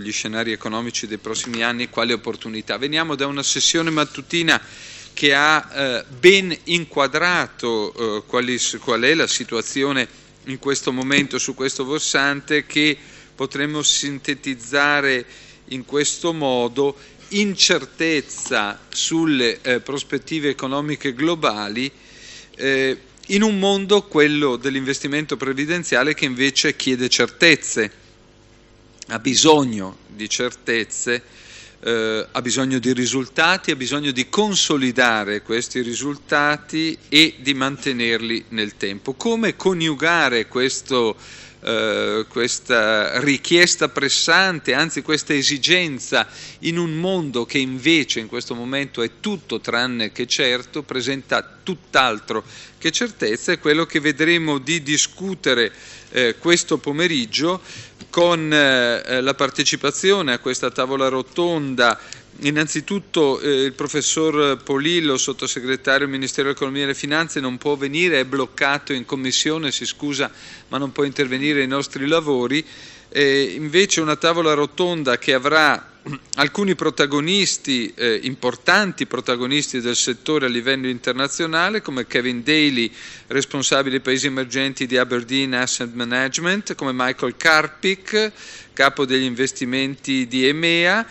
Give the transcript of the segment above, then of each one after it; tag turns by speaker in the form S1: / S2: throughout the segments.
S1: gli scenari economici dei prossimi anni e quali opportunità. Veniamo da una sessione mattutina che ha eh, ben inquadrato eh, quali, qual è la situazione in questo momento su questo versante che potremmo sintetizzare in questo modo incertezza sulle eh, prospettive economiche globali eh, in un mondo, quello dell'investimento previdenziale, che invece chiede certezze ha bisogno di certezze, eh, ha bisogno di risultati, ha bisogno di consolidare questi risultati e di mantenerli nel tempo. Come coniugare questo, eh, questa richiesta pressante, anzi questa esigenza, in un mondo che invece in questo momento è tutto tranne che certo, presenta tutt'altro che certezza, è quello che vedremo di discutere eh, questo pomeriggio con eh, la partecipazione a questa tavola rotonda Innanzitutto eh, il professor Polillo, sottosegretario del Ministero dell'Economia e delle Finanze, non può venire, è bloccato in commissione, si scusa ma non può intervenire ai nostri lavori eh, invece una tavola rotonda che avrà alcuni protagonisti, eh, importanti protagonisti del settore a livello internazionale, come Kevin Daly, responsabile dei paesi emergenti di Aberdeen Asset Management, come Michael Karpik, capo degli investimenti di EMEA,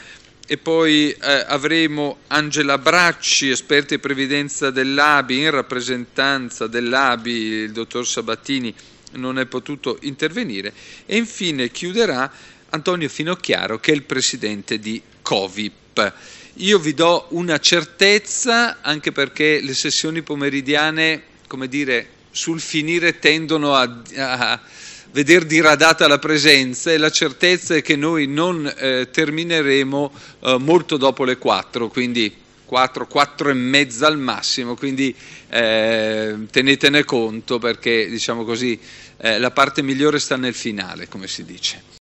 S1: e poi eh, avremo Angela Bracci, esperta di previdenza dell'ABI, in rappresentanza dell'ABI, il dottor Sabatini non è potuto intervenire e infine chiuderà Antonio Finocchiaro che è il presidente di Covip. Io vi do una certezza anche perché le sessioni pomeridiane, come dire, sul finire tendono a, a veder diradata la presenza e la certezza è che noi non eh, termineremo eh, molto dopo le 4, quindi 4, 4 e mezza al massimo, quindi eh, tenetene conto perché diciamo così, eh, la parte migliore sta nel finale, come si dice.